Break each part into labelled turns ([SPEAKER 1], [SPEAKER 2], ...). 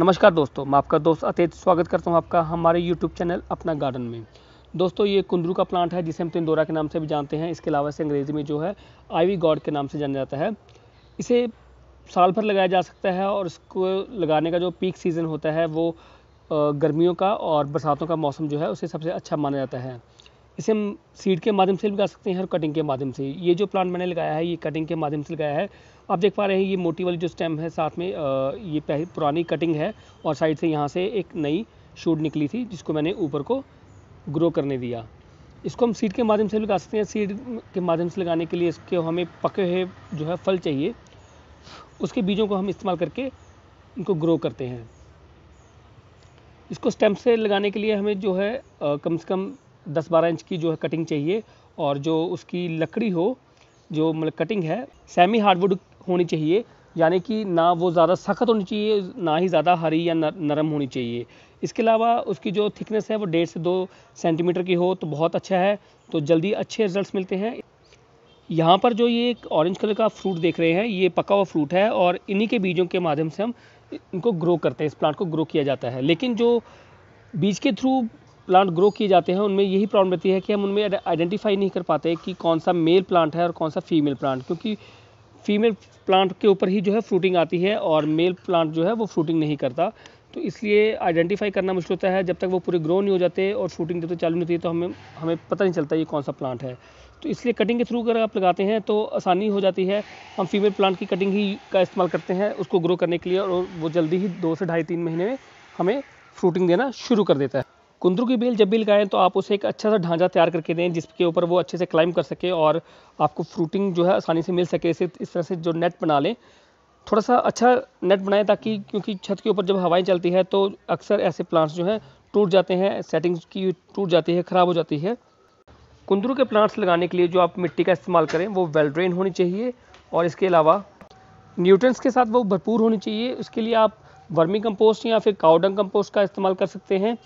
[SPEAKER 1] नमस्कार दोस्तों मैं आपका दोस्त अतिथ स्वागत करता हूँ आपका हमारे यूट्यूब चैनल अपना गार्डन में दोस्तों ये कुंदरू का प्लांट है जिसे हम तिंदोरा के नाम से भी जानते हैं इसके अलावा इसे अंग्रेज़ी में जो है आईवी गॉड के नाम से जाना जाता है इसे साल भर लगाया जा सकता है और इसको लगाने का जो पीक सीज़न होता है वो गर्मियों का और बरसातों का मौसम जो है उसे सबसे अच्छा माना जाता है इसे हम सीड के माध्यम से लगा सकते हैं और कटिंग के माध्यम से ये जो प्लांट मैंने लगाया है ये कटिंग के माध्यम से लगाया है आप देख पा रहे हैं ये मोटी वाली जो स्टेम है साथ में ये पुरानी कटिंग है और साइड से यहाँ से एक नई शूट निकली थी जिसको मैंने ऊपर को ग्रो करने दिया इसको हम सीड के माध्यम से लगा सकते हैं सीड के माध्यम से लगाने के लिए इसके हमें पके हुए जो है फल चाहिए उसके बीजों को हम इस्तेमाल करके इनको ग्रो करते हैं इसको स्टेम से लगाने के लिए हमें जो है कम से कम दस बारह इंच की जो है कटिंग चाहिए और जो उसकी लकड़ी हो जो मतलब कटिंग है सेमी हार्डवुड होनी चाहिए यानी कि ना वो ज़्यादा सख्त होनी चाहिए ना ही ज़्यादा हरी या नरम होनी चाहिए इसके अलावा उसकी जो थिकनेस है वो डेढ़ से दो सेंटीमीटर की हो तो बहुत अच्छा है तो जल्दी अच्छे रिजल्ट्स मिलते हैं यहाँ पर जो ये एक ऑरेंज कलर का फ्रूट देख रहे हैं ये पका हुआ फ्रूट है और इन्हीं के बीजों के माध्यम से हम इनको ग्रो करते हैं इस प्लांट को ग्रो किया जाता है लेकिन जो बीज के थ्रू प्लांट ग्रो किए जाते हैं उनमें यही प्रॉब्लम रहती है कि हम उनमें आइडेंटिफाई नहीं कर पाते कि कौन सा मेल प्लांट है और कौन सा फीमेल प्लांट क्योंकि फीमेल प्लांट के ऊपर ही जो है फ्रूटिंग आती है और मेल प्लांट जो है वो फ्रूटिंग नहीं करता तो इसलिए आइडेंटिफाई करना मुश्किल होता है जब तक वो पूरे ग्रो नहीं हो जाते और फ्रूटिंग जब तक चालू नहीं होती तो हमें हमें पता नहीं चलता ये कौन सा प्लांट है तो इसलिए कटिंग के थ्रू अगर आप लगाते हैं तो आसानी हो जाती है हम फीमेल प्लांट की कटिंग ही का इस्तेमाल करते हैं उसको ग्रो करने के लिए और वो जल्दी ही दो से ढाई तीन महीने में हमें फ्रूटिंग देना शुरू कर देता है कुंदरू की बेल जब भी लगाएं तो आप उसे एक अच्छा सा ढांचा तैयार करके दें जिसके ऊपर वो अच्छे से क्लाइंब कर सके और आपको फ्रूटिंग जो है आसानी से मिल सके इसे इस तरह से जो नेट बना लें थोड़ा सा अच्छा नेट बनाएं ताकि क्योंकि छत के ऊपर जब हवाएं चलती है तो अक्सर ऐसे प्लांट्स जो हैं टूट जाते हैं सेटिंग्स की टूट जाती है ख़राब हो जाती है कुंदरू के प्लांट्स लगाने के लिए जो आप मिट्टी का इस्तेमाल करें वो वेल ड्रेन होनी चाहिए और इसके अलावा न्यूट्रंस के साथ वो भरपूर होनी चाहिए उसके लिए आप वर्मी कंपोस्ट या फिर काउडंग कंपोस्ट का इस्तेमाल कर सकते हैं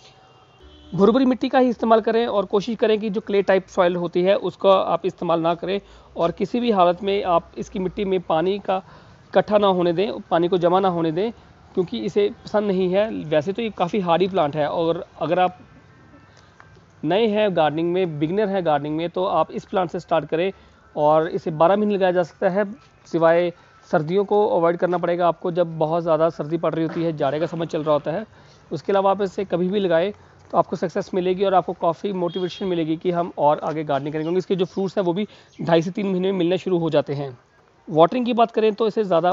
[SPEAKER 1] भुरभुरी मिट्टी का ही इस्तेमाल करें और कोशिश करें कि जो क्ले टाइप सॉइल होती है उसका आप इस्तेमाल ना करें और किसी भी हालत में आप इसकी मिट्टी में पानी का इकट्ठा ना होने दें पानी को जमा ना होने दें क्योंकि इसे पसंद नहीं है वैसे तो ये काफ़ी हार्डी प्लांट है और अगर आप नए हैं गार्डनिंग में बिगनर हैं गार्डनिंग में तो आप इस प्लांट से स्टार्ट करें और इसे 12 महीने लगाया जा सकता है सिवाय सर्दियों को अवॉइड करना पड़ेगा आपको जब बहुत ज़्यादा सर्दी पड़ रही होती है जाड़े का समय चल रहा होता है उसके अलावा आप इसे कभी भी लगाएं तो आपको सक्सेस मिलेगी और आपको काफ़ी मोटिवेशन मिलेगी कि हम और आगे गार्डनिंग करेंगे क्योंकि इसके जो फ्रूट्स हैं वो भी ढाई से तीन महीने में मिलने शुरू हो जाते हैं वाटरिंग की बात करें तो इसे ज़्यादा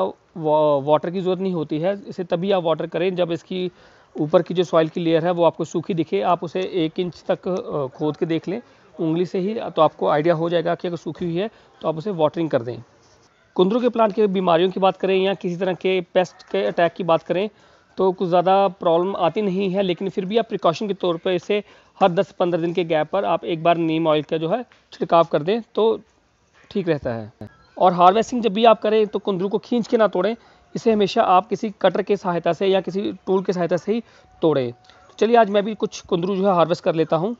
[SPEAKER 1] वाटर की ज़रूरत नहीं होती है इसे तभी आप वाटर करें जब इसकी ऊपर की जो सॉइल की लेयर है वो आपको सूखी दिखे आप उसे एक इंच तक खोद के देख लें उंगली से ही तो आपको आइडिया हो जाएगा कि अगर सूखी हुई है तो आप उसे वाटरिंग कर दें कुंदरू के प्लांट की बीमारियों की बात करें या किसी तरह के पेस्ट के अटैक की बात करें तो कुछ ज़्यादा प्रॉब्लम आती नहीं है लेकिन फिर भी आप प्रिकॉशन के तौर पर इसे हर 10-15 दिन के गैप पर आप एक बार नीम ऑयल का जो है छिड़काव कर दें तो ठीक रहता है और हार्वेस्टिंग जब भी आप करें तो कुंदरू को खींच के ना तोड़ें इसे हमेशा आप किसी कटर के सहायता से या किसी टूल की सहायता से ही तोड़ें तो चलिए आज मैं भी कुछ कुंदरू जो है हार्वेस्ट कर लेता हूँ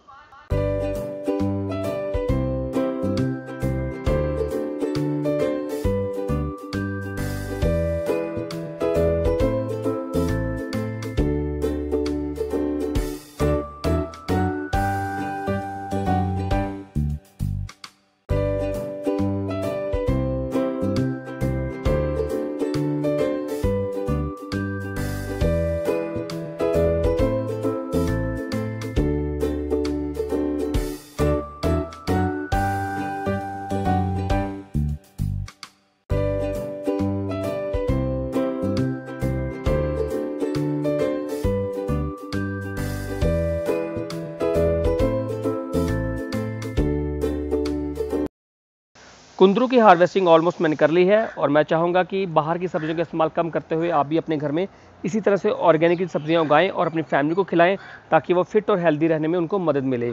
[SPEAKER 1] कुंदरू की हार्वेस्टिंग ऑलमोस्ट मैंने कर ली है और मैं चाहूँगा कि बाहर की सब्जियों का इस्तेमाल कम करते हुए आप भी अपने घर में इसी तरह से ऑर्गेनिक सब्जियाँ उगाएँ और अपनी फैमिली को खिलाएँ ताकि वो फिट और हेल्दी रहने में उनको मदद मिले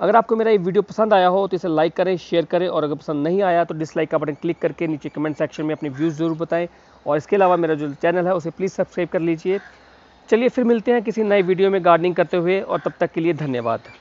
[SPEAKER 1] अगर आपको मेरा ये वीडियो पसंद आया हो तो इसे लाइक करें शेयर करें और अगर पसंद नहीं आया तो डिसलाइक का बटन क्लिक करके नीचे कमेंट सेक्शन में अपने व्यूज़ ज़रूर बताएं और इसके अलावा मेरा जो चैनल है उसे प्लीज़ सब्सक्राइब कर लीजिए चलिए फिर मिलते हैं किसी नए वीडियो में गार्डनिंग करते हुए और तब तक के लिए धन्यवाद